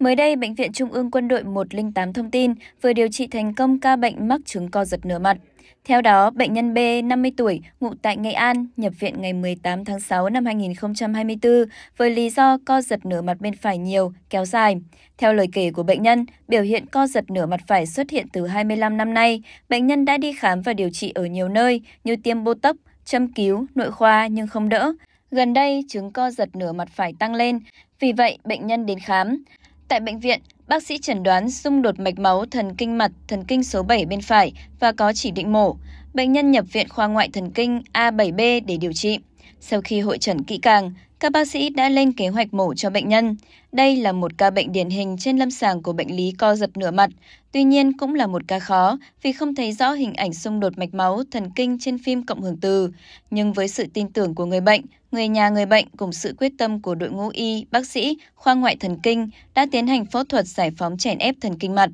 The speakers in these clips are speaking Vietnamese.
Mới đây, Bệnh viện Trung ương Quân đội 108 thông tin vừa điều trị thành công ca bệnh mắc chứng co giật nửa mặt. Theo đó, bệnh nhân B, 50 tuổi, ngụ tại Nghệ An, nhập viện ngày 18 tháng 6 năm 2024 với lý do co giật nửa mặt bên phải nhiều, kéo dài. Theo lời kể của bệnh nhân, biểu hiện co giật nửa mặt phải xuất hiện từ 25 năm nay. Bệnh nhân đã đi khám và điều trị ở nhiều nơi như tiêm botox, châm cứu, nội khoa nhưng không đỡ. Gần đây, chứng co giật nửa mặt phải tăng lên, vì vậy bệnh nhân đến khám. Tại bệnh viện, bác sĩ chẩn đoán xung đột mạch máu thần kinh mặt thần kinh số 7 bên phải và có chỉ định mổ. Bệnh nhân nhập viện khoa ngoại thần kinh A7B để điều trị. Sau khi hội trần kỹ càng, các bác sĩ đã lên kế hoạch mổ cho bệnh nhân. Đây là một ca bệnh điển hình trên lâm sàng của bệnh lý co giật nửa mặt, tuy nhiên cũng là một ca khó vì không thấy rõ hình ảnh xung đột mạch máu, thần kinh trên phim cộng hưởng từ. Nhưng với sự tin tưởng của người bệnh, người nhà người bệnh cùng sự quyết tâm của đội ngũ y, bác sĩ, khoa ngoại thần kinh đã tiến hành phẫu thuật giải phóng chèn ép thần kinh mặt.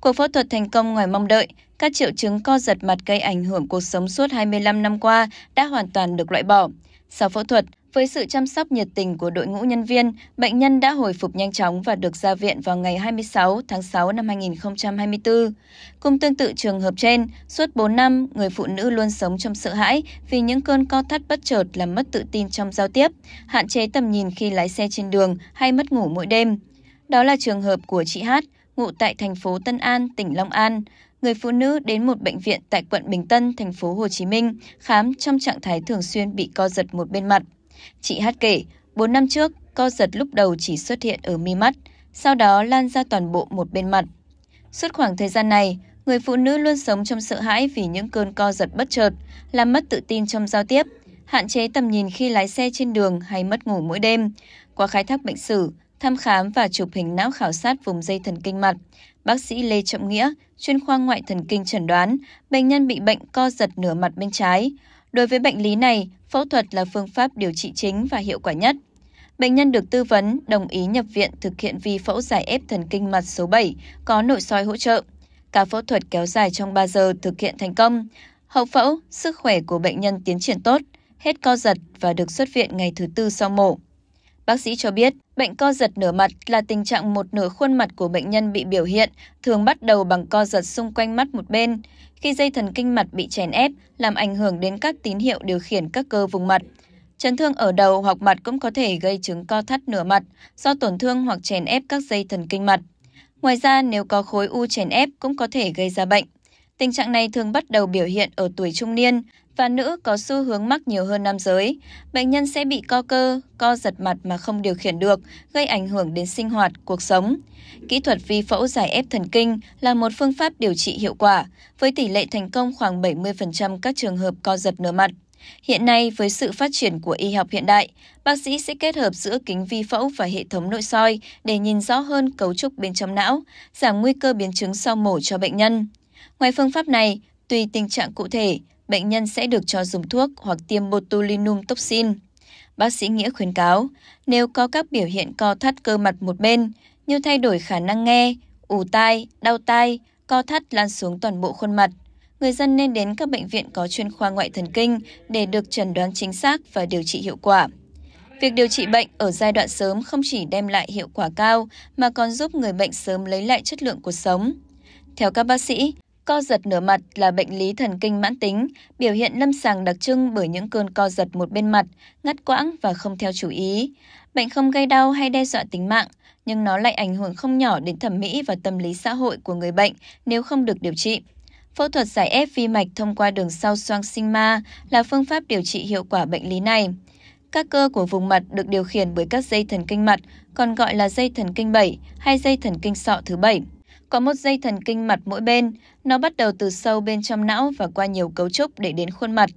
Cuộc phẫu thuật thành công ngoài mong đợi, các triệu chứng co giật mặt gây ảnh hưởng cuộc sống suốt 25 năm qua đã hoàn toàn được loại bỏ. Sau phẫu thuật, với sự chăm sóc nhiệt tình của đội ngũ nhân viên, bệnh nhân đã hồi phục nhanh chóng và được ra viện vào ngày 26 tháng 6 năm 2024. Cùng tương tự trường hợp trên, suốt 4 năm, người phụ nữ luôn sống trong sợ hãi vì những cơn co thắt bất chợt làm mất tự tin trong giao tiếp, hạn chế tầm nhìn khi lái xe trên đường hay mất ngủ mỗi đêm. Đó là trường hợp của chị Hát, ngụ tại thành phố Tân An, tỉnh Long An người phụ nữ đến một bệnh viện tại quận Bình Tân, thành phố Hồ Chí Minh khám trong trạng thái thường xuyên bị co giật một bên mặt Chị Hát kể, 4 năm trước, co giật lúc đầu chỉ xuất hiện ở mi mắt, sau đó lan ra toàn bộ một bên mặt. Suốt khoảng thời gian này, người phụ nữ luôn sống trong sợ hãi vì những cơn co giật bất chợt, làm mất tự tin trong giao tiếp, hạn chế tầm nhìn khi lái xe trên đường hay mất ngủ mỗi đêm. Qua khai thác bệnh sử, thăm khám và chụp hình não khảo sát vùng dây thần kinh mặt, bác sĩ Lê Trọng Nghĩa, chuyên khoa ngoại thần kinh chẩn đoán bệnh nhân bị bệnh co giật nửa mặt bên trái. Đối với bệnh lý này, phẫu thuật là phương pháp điều trị chính và hiệu quả nhất. Bệnh nhân được tư vấn đồng ý nhập viện thực hiện vi phẫu giải ép thần kinh mặt số 7 có nội soi hỗ trợ. Cả phẫu thuật kéo dài trong 3 giờ thực hiện thành công. Hậu phẫu, sức khỏe của bệnh nhân tiến triển tốt, hết co giật và được xuất viện ngày thứ tư sau mổ. Bác sĩ cho biết, Bệnh co giật nửa mặt là tình trạng một nửa khuôn mặt của bệnh nhân bị biểu hiện, thường bắt đầu bằng co giật xung quanh mắt một bên. Khi dây thần kinh mặt bị chèn ép, làm ảnh hưởng đến các tín hiệu điều khiển các cơ vùng mặt. Chấn thương ở đầu hoặc mặt cũng có thể gây chứng co thắt nửa mặt do tổn thương hoặc chèn ép các dây thần kinh mặt. Ngoài ra, nếu có khối u chèn ép cũng có thể gây ra bệnh. Tình trạng này thường bắt đầu biểu hiện ở tuổi trung niên, và nữ có xu hướng mắc nhiều hơn nam giới. Bệnh nhân sẽ bị co cơ, co giật mặt mà không điều khiển được, gây ảnh hưởng đến sinh hoạt, cuộc sống. Kỹ thuật vi phẫu giải ép thần kinh là một phương pháp điều trị hiệu quả, với tỷ lệ thành công khoảng 70% các trường hợp co giật nửa mặt. Hiện nay, với sự phát triển của y học hiện đại, bác sĩ sẽ kết hợp giữa kính vi phẫu và hệ thống nội soi để nhìn rõ hơn cấu trúc bên trong não, giảm nguy cơ biến chứng sau mổ cho bệnh nhân. Ngoài phương pháp này, tùy tình trạng cụ thể, bệnh nhân sẽ được cho dùng thuốc hoặc tiêm botulinum toxin. Bác sĩ Nghĩa khuyến cáo, nếu có các biểu hiện co thắt cơ mặt một bên, như thay đổi khả năng nghe, ù tai, đau tai, co thắt lan xuống toàn bộ khuôn mặt, người dân nên đến các bệnh viện có chuyên khoa ngoại thần kinh để được chẩn đoán chính xác và điều trị hiệu quả. Việc điều trị bệnh ở giai đoạn sớm không chỉ đem lại hiệu quả cao mà còn giúp người bệnh sớm lấy lại chất lượng cuộc sống. Theo các bác sĩ, Co giật nửa mặt là bệnh lý thần kinh mãn tính, biểu hiện lâm sàng đặc trưng bởi những cơn co giật một bên mặt, ngắt quãng và không theo chủ ý. Bệnh không gây đau hay đe dọa tính mạng, nhưng nó lại ảnh hưởng không nhỏ đến thẩm mỹ và tâm lý xã hội của người bệnh nếu không được điều trị. Phẫu thuật giải ép vi mạch thông qua đường sau xoang Sinh Ma là phương pháp điều trị hiệu quả bệnh lý này. Các cơ của vùng mặt được điều khiển bởi các dây thần kinh mặt, còn gọi là dây thần kinh 7 hay dây thần kinh sọ thứ 7 có một dây thần kinh mặt mỗi bên. Nó bắt đầu từ sâu bên trong não và qua nhiều cấu trúc để đến khuôn mặt.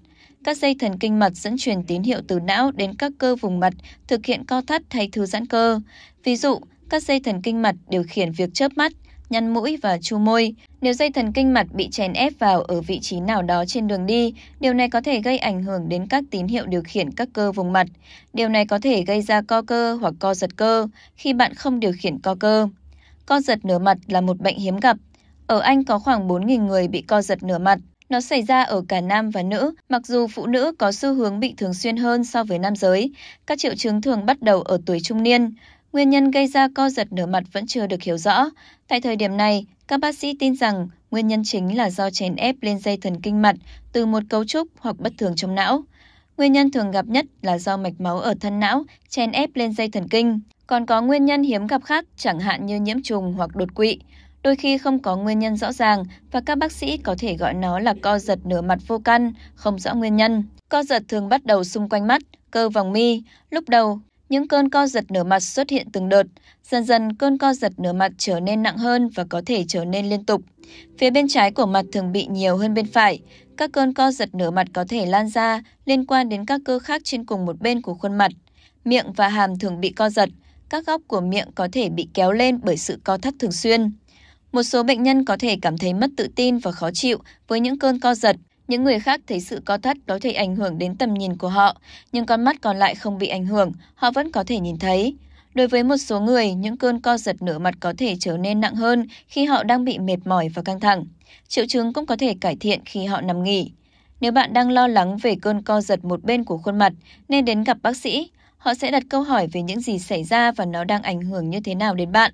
Các dây thần kinh mặt dẫn truyền tín hiệu từ não đến các cơ vùng mặt, thực hiện co thắt hay thư giãn cơ. Ví dụ, các dây thần kinh mặt điều khiển việc chớp mắt, nhăn mũi và chu môi. Nếu dây thần kinh mặt bị chèn ép vào ở vị trí nào đó trên đường đi, điều này có thể gây ảnh hưởng đến các tín hiệu điều khiển các cơ vùng mặt. Điều này có thể gây ra co cơ hoặc co giật cơ khi bạn không điều khiển co cơ. Co giật nửa mặt là một bệnh hiếm gặp. Ở Anh có khoảng 4.000 người bị co giật nửa mặt. Nó xảy ra ở cả nam và nữ, mặc dù phụ nữ có xu hướng bị thường xuyên hơn so với nam giới. Các triệu chứng thường bắt đầu ở tuổi trung niên. Nguyên nhân gây ra co giật nửa mặt vẫn chưa được hiểu rõ. Tại thời điểm này, các bác sĩ tin rằng nguyên nhân chính là do chèn ép lên dây thần kinh mặt từ một cấu trúc hoặc bất thường trong não. Nguyên nhân thường gặp nhất là do mạch máu ở thân não chèn ép lên dây thần kinh. Còn có nguyên nhân hiếm gặp khác chẳng hạn như nhiễm trùng hoặc đột quỵ. Đôi khi không có nguyên nhân rõ ràng và các bác sĩ có thể gọi nó là co giật nửa mặt vô căn, không rõ nguyên nhân. Co giật thường bắt đầu xung quanh mắt, cơ vòng mi. Lúc đầu, những cơn co giật nửa mặt xuất hiện từng đợt. Dần dần, cơn co giật nửa mặt trở nên nặng hơn và có thể trở nên liên tục. Phía bên trái của mặt thường bị nhiều hơn bên phải. Các cơn co giật nửa mặt có thể lan ra, liên quan đến các cơ khác trên cùng một bên của khuôn mặt. Miệng và hàm thường bị co giật, các góc của miệng có thể bị kéo lên bởi sự co thắt thường xuyên. Một số bệnh nhân có thể cảm thấy mất tự tin và khó chịu với những cơn co giật. Những người khác thấy sự co thắt có thể ảnh hưởng đến tầm nhìn của họ, nhưng con mắt còn lại không bị ảnh hưởng, họ vẫn có thể nhìn thấy. Đối với một số người, những cơn co giật nửa mặt có thể trở nên nặng hơn khi họ đang bị mệt mỏi và căng thẳng. Triệu chứng cũng có thể cải thiện khi họ nằm nghỉ. Nếu bạn đang lo lắng về cơn co giật một bên của khuôn mặt, nên đến gặp bác sĩ. Họ sẽ đặt câu hỏi về những gì xảy ra và nó đang ảnh hưởng như thế nào đến bạn.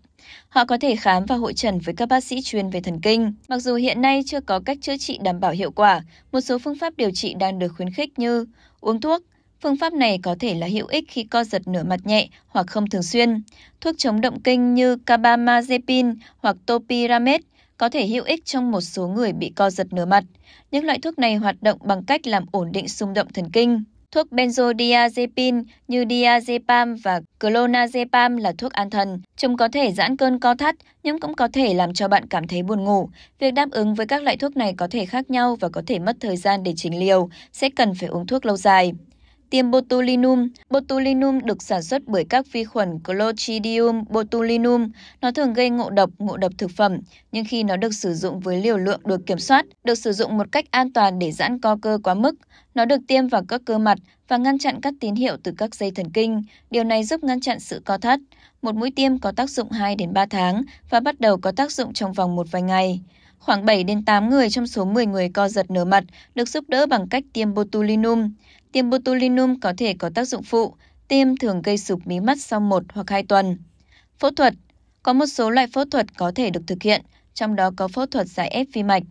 Họ có thể khám và hội trần với các bác sĩ chuyên về thần kinh. Mặc dù hiện nay chưa có cách chữa trị đảm bảo hiệu quả, một số phương pháp điều trị đang được khuyến khích như uống thuốc, Phương pháp này có thể là hữu ích khi co giật nửa mặt nhẹ hoặc không thường xuyên. Thuốc chống động kinh như carbamazepine hoặc topiramate có thể hữu ích trong một số người bị co giật nửa mặt. Những loại thuốc này hoạt động bằng cách làm ổn định xung động thần kinh. Thuốc benzodiazepine như diazepam và clonazepam là thuốc an thần. Chúng có thể giãn cơn co thắt, nhưng cũng có thể làm cho bạn cảm thấy buồn ngủ. Việc đáp ứng với các loại thuốc này có thể khác nhau và có thể mất thời gian để chỉnh liều, sẽ cần phải uống thuốc lâu dài. Tiêm botulinum. Botulinum được sản xuất bởi các vi khuẩn Clostridium botulinum. Nó thường gây ngộ độc, ngộ độc thực phẩm, nhưng khi nó được sử dụng với liều lượng được kiểm soát, được sử dụng một cách an toàn để giãn co cơ quá mức, nó được tiêm vào các cơ mặt và ngăn chặn các tín hiệu từ các dây thần kinh. Điều này giúp ngăn chặn sự co thắt. Một mũi tiêm có tác dụng 2 đến 3 tháng và bắt đầu có tác dụng trong vòng một vài ngày. Khoảng 7 đến 8 người trong số 10 người co giật nửa mặt được giúp đỡ bằng cách tiêm botulinum tiêm botulinum có thể có tác dụng phụ, tiêm thường gây sụp mí mắt sau 1 hoặc 2 tuần. Phẫu thuật Có một số loại phẫu thuật có thể được thực hiện, trong đó có phẫu thuật giải ép vi mạch.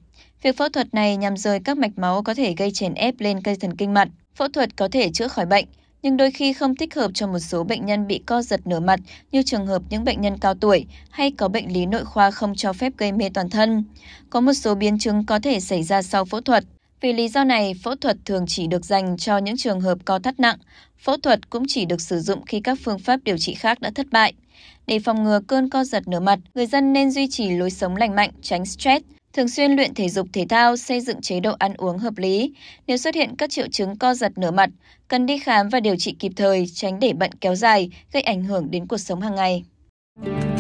Việc phẫu thuật này nhằm rời các mạch máu có thể gây chèn ép lên cây thần kinh mặt. Phẫu thuật có thể chữa khỏi bệnh, nhưng đôi khi không thích hợp cho một số bệnh nhân bị co giật nửa mặt như trường hợp những bệnh nhân cao tuổi hay có bệnh lý nội khoa không cho phép gây mê toàn thân. Có một số biến chứng có thể xảy ra sau phẫu thuật. Vì lý do này, phẫu thuật thường chỉ được dành cho những trường hợp co thắt nặng. Phẫu thuật cũng chỉ được sử dụng khi các phương pháp điều trị khác đã thất bại. Để phòng ngừa cơn co giật nửa mặt, người dân nên duy trì lối sống lành mạnh, tránh stress, thường xuyên luyện thể dục thể thao, xây dựng chế độ ăn uống hợp lý. Nếu xuất hiện các triệu chứng co giật nửa mặt, cần đi khám và điều trị kịp thời, tránh để bệnh kéo dài, gây ảnh hưởng đến cuộc sống hàng ngày.